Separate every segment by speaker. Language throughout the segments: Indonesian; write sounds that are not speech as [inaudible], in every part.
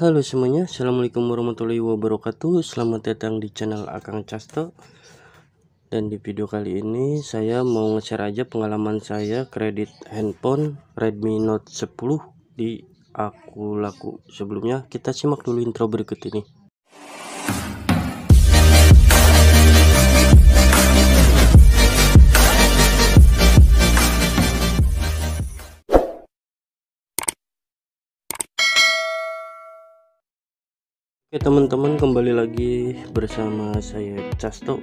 Speaker 1: Halo semuanya, Assalamualaikum warahmatullahi wabarakatuh Selamat datang di channel Akang Casto Dan di video kali ini saya mau nge-share aja pengalaman saya kredit handphone Redmi Note 10 di Aku Laku Sebelumnya kita simak dulu intro berikut ini Oke teman-teman kembali lagi bersama saya Casto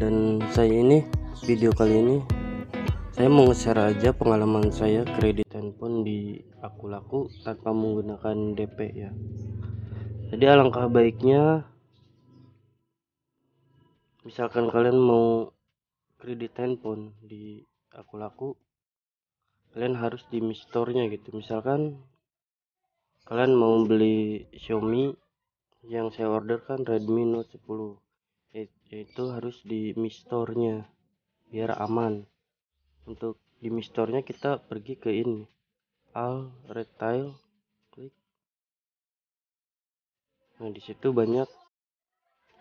Speaker 1: dan saya ini video kali ini saya mau nge-share aja pengalaman saya kredit handphone di aku laku tanpa menggunakan DP ya jadi alangkah baiknya misalkan kalian mau kredit handphone di aku laku kalian harus di mistornya gitu misalkan kalian mau beli Xiaomi yang saya order kan Redmi Note 10 eh, itu harus di Mi biar aman untuk di Mi kita pergi ke ini Al retail klik nah di situ banyak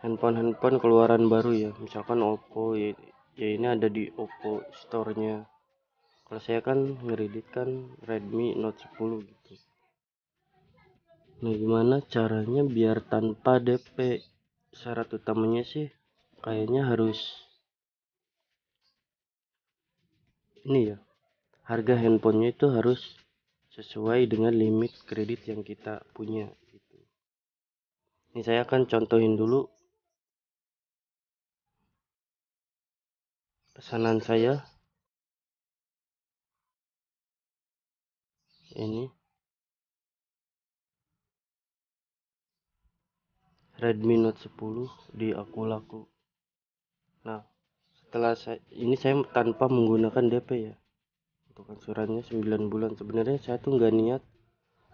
Speaker 1: handphone-handphone keluaran baru ya misalkan Oppo ya, ya ini ada di Oppo store-nya kalau saya kan ngeredit kan Redmi Note 10 gitu Nah gimana caranya biar tanpa DP? Syarat utamanya sih kayaknya harus ini ya. Harga handphonenya itu harus sesuai dengan limit kredit yang kita punya gitu. Ini saya akan contohin dulu pesanan saya ini Redmi Note 10 di aku laku nah setelah saya ini saya tanpa menggunakan DP ya untuk ansurannya 9 bulan sebenarnya saya tuh nggak niat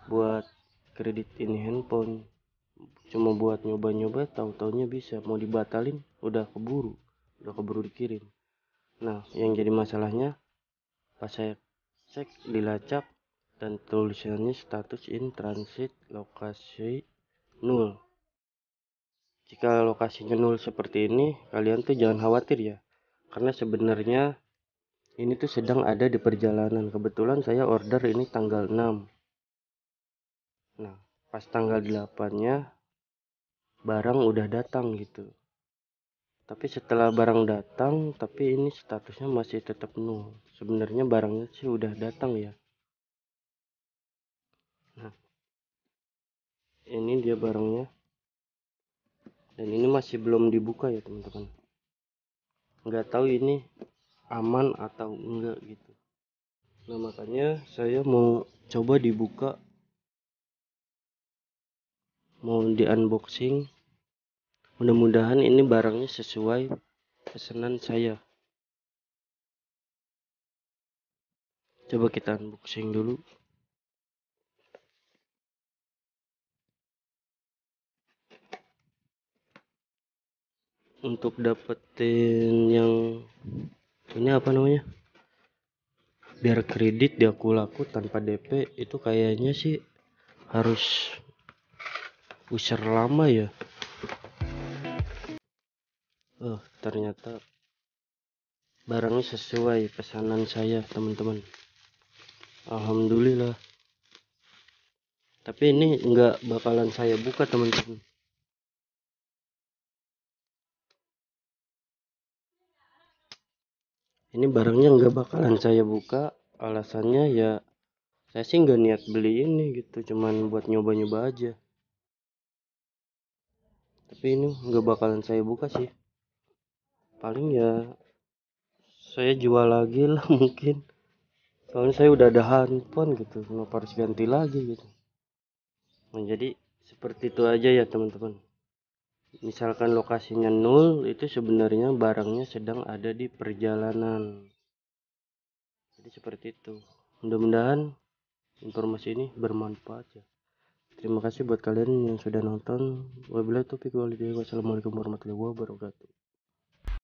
Speaker 1: buat kredit ini handphone cuma buat nyoba-nyoba tahu taunya bisa mau dibatalin udah keburu udah keburu dikirim nah yang jadi masalahnya pas saya cek dilacak dan tulisannya status in transit lokasi nul jika lokasinya nol seperti ini kalian tuh jangan khawatir ya karena sebenarnya ini tuh sedang ada di perjalanan kebetulan saya order ini tanggal 6 nah pas tanggal 8 nya barang udah datang gitu tapi setelah barang datang tapi ini statusnya masih tetap nol sebenarnya barangnya sih udah datang ya nah ini dia barangnya dan ini masih belum dibuka ya teman-teman nggak tahu ini aman atau enggak gitu nah makanya saya mau coba dibuka mau di unboxing mudah-mudahan ini barangnya sesuai pesanan saya coba kita unboxing dulu untuk dapetin yang ini apa namanya biar kredit di aku laku tanpa DP itu kayaknya sih harus user lama ya oh ternyata barangnya sesuai pesanan saya teman-teman Alhamdulillah tapi ini nggak bakalan saya buka teman-teman ini barangnya nggak bakalan saya buka alasannya ya saya sih nggak niat beli ini gitu cuman buat nyoba-nyoba aja tapi ini nggak bakalan saya buka sih paling ya saya jual lagi lah [laughs] mungkin soalnya saya udah ada handphone gitu mau harus ganti lagi gitu nah, seperti itu aja ya teman-teman misalkan lokasinya nol itu sebenarnya barangnya sedang ada di perjalanan jadi seperti itu mudah-mudahan informasi ini bermanfaat ya terima kasih buat kalian yang sudah nonton wabillahi taufiq walhidayah wassalamualaikum warahmatullahi wabarakatuh